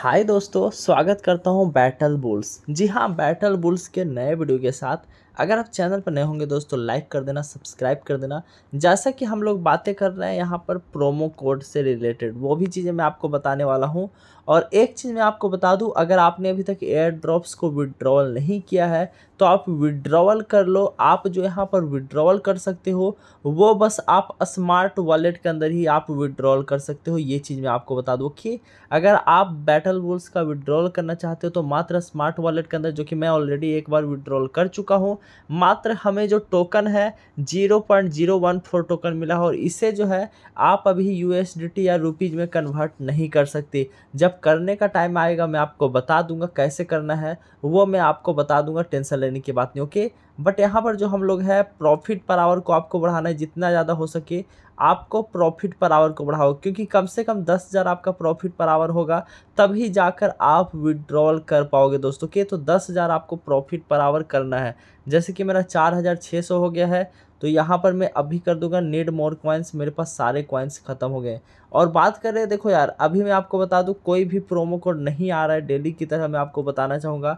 हाय दोस्तों स्वागत करता हूँ बैटल बुल्स जी हाँ बैटल बुल्स के नए वीडियो के साथ अगर आप चैनल पर नए होंगे दोस्तों लाइक कर देना सब्सक्राइब कर देना जैसा कि हम लोग बातें कर रहे हैं यहाँ पर प्रोमो कोड से रिलेटेड वो भी चीज़ें मैं आपको बताने वाला हूँ और एक चीज़ मैं आपको बता दूँ अगर आपने अभी तक एयर ड्रॉप्स को विड्रॉवल नहीं किया है तो आप विड्रॉवल कर लो आप जो यहाँ पर विड्रॉवल कर सकते हो वो बस आप स्मार्ट वॉलेट के अंदर ही आप विड्रॉल कर सकते हो ये चीज़ मैं आपको बता दूँ कि अगर आप बैटल वुल्स का विड्रॉवल करना चाहते हो तो मात्र स्मार्ट वॉलेट के अंदर जो कि मैं ऑलरेडी एक बार विड्रॉल कर चुका हूँ मात्र हमें जो टोकन है zero point zero one four token मिला और इसे जो है आप अभी यू या रुपीज़ में कन्वर्ट नहीं कर सकते जब करने का टाइम आएगा मैं आपको बता दूंगा कैसे करना है वो मैं आपको बता दूंगा टेंशन लेने की बात नहीं ओके बट यहाँ पर जो हम लोग है प्रॉफिट पर आवर को आपको बढ़ाना है जितना ज़्यादा हो सके आपको प्रॉफिट पर आवर को बढ़ाओ क्योंकि कम से कम दस हज़ार आपका प्रॉफिट पर आवर होगा तभी जाकर आप विड्रॉल कर पाओगे दोस्तों के तो दस हज़ार आपको प्रॉफिट पर आवर करना है जैसे कि मेरा चार हज़ार छः सौ हो गया है तो यहाँ पर मैं अभी कर दूंगा नेड मोर कॉइन्स मेरे पास सारे कॉइन्स ख़त्म हो गए और बात कर रहे हैं देखो यार अभी मैं आपको बता दूँ कोई भी प्रोमो कोड नहीं आ रहा है डेली की तरह मैं आपको बताना चाहूँगा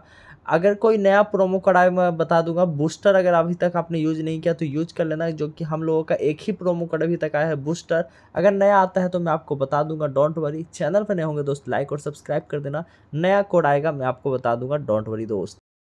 अगर कोई नया प्रोमो कोड आए मैं बता दूंगा बूस्टर अगर अभी तक आपने यूज़ नहीं किया तो यूज़ कर लेना जो कि हम लोगों का एक ही प्रोमो कोड अभी तक आया है बूस्टर अगर नया आता है तो मैं आपको बता दूंगा डोंट वरी चैनल पर नए होंगे दोस्त लाइक और सब्सक्राइब कर देना नया कोड आएगा मैं आपको बता दूंगा डोंट वरी दोस्त